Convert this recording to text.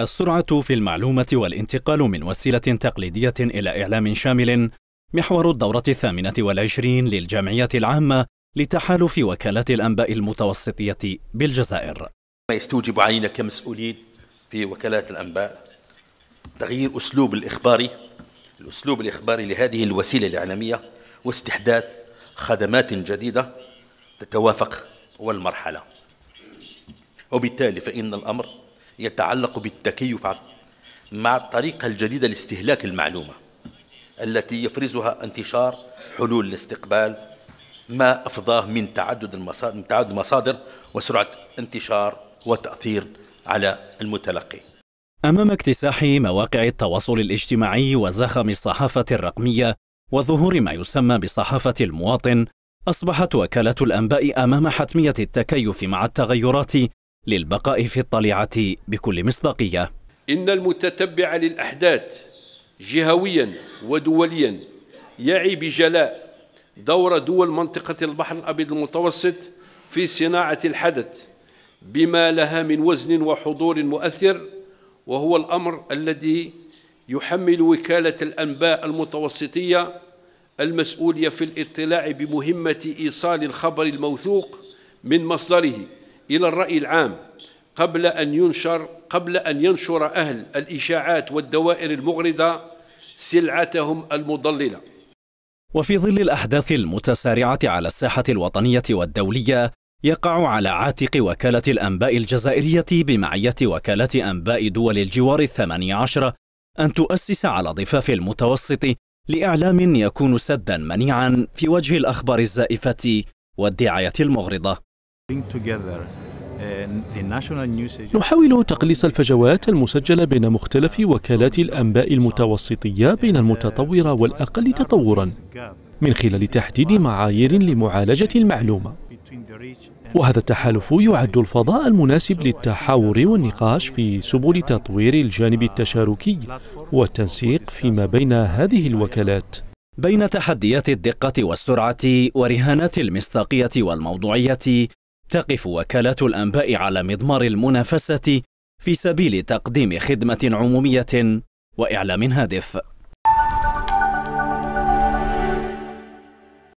السرعة في المعلومة والانتقال من وسيلة تقليدية إلى إعلام شامل محور الدورة الثامنة والعشرين للجمعية العامة لتحالف وكالات الأنباء المتوسطية بالجزائر ما يستوجب علينا كمسؤولين في وكالات الأنباء تغيير أسلوب الإخباري الأسلوب الإخباري لهذه الوسيلة الإعلامية واستحداث خدمات جديدة تتوافق والمرحلة وبالتالي فإن الأمر يتعلق بالتكيف مع الطريقة الجديدة لاستهلاك المعلومة التي يفرزها انتشار حلول الاستقبال ما أفضاه من تعدد المصادر, من تعدد المصادر وسرعة انتشار وتأثير على المتلقي أمام اكتساح مواقع التواصل الاجتماعي وزخم الصحافة الرقمية وظهور ما يسمى بصحافة المواطن أصبحت وكالة الأنباء أمام حتمية التكيف مع التغيرات للبقاء في الطليعة بكل مصداقية إن المتتبع للأحداث جهويا ودوليا يعي بجلاء دور دول منطقة البحر الأبيض المتوسط في صناعة الحدث بما لها من وزن وحضور مؤثر وهو الأمر الذي يحمل وكالة الأنباء المتوسطية المسؤولية في الاطلاع بمهمة إيصال الخبر الموثوق من مصدره إلى الرأي العام قبل أن ينشر قبل أن ينشر أهل الإشاعات والدوائر المغرضة سلعتهم المضللة وفي ظل الأحداث المتسارعة على الساحة الوطنية والدولية يقع على عاتق وكالة الأنباء الجزائرية بمعية وكالة أنباء دول الجوار الثمانية عشر أن تؤسس على ضفاف المتوسط لإعلام يكون سدا منيعا في وجه الأخبار الزائفة والدعاية المغرضة Uh, نحاول تقليص الفجوات المسجلة بين مختلف وكالات الأنباء المتوسطية بين المتطورة والأقل تطورا من خلال تحديد معايير لمعالجة المعلومة وهذا التحالف يعد الفضاء المناسب للتحاور والنقاش في سبل تطوير الجانب التشاركي والتنسيق فيما بين هذه الوكالات بين تحديات الدقة والسرعة ورهانات المصداقية والموضوعية تقف وكالة الأنباء على مضمار المنافسة في سبيل تقديم خدمة عمومية وإعلام هادف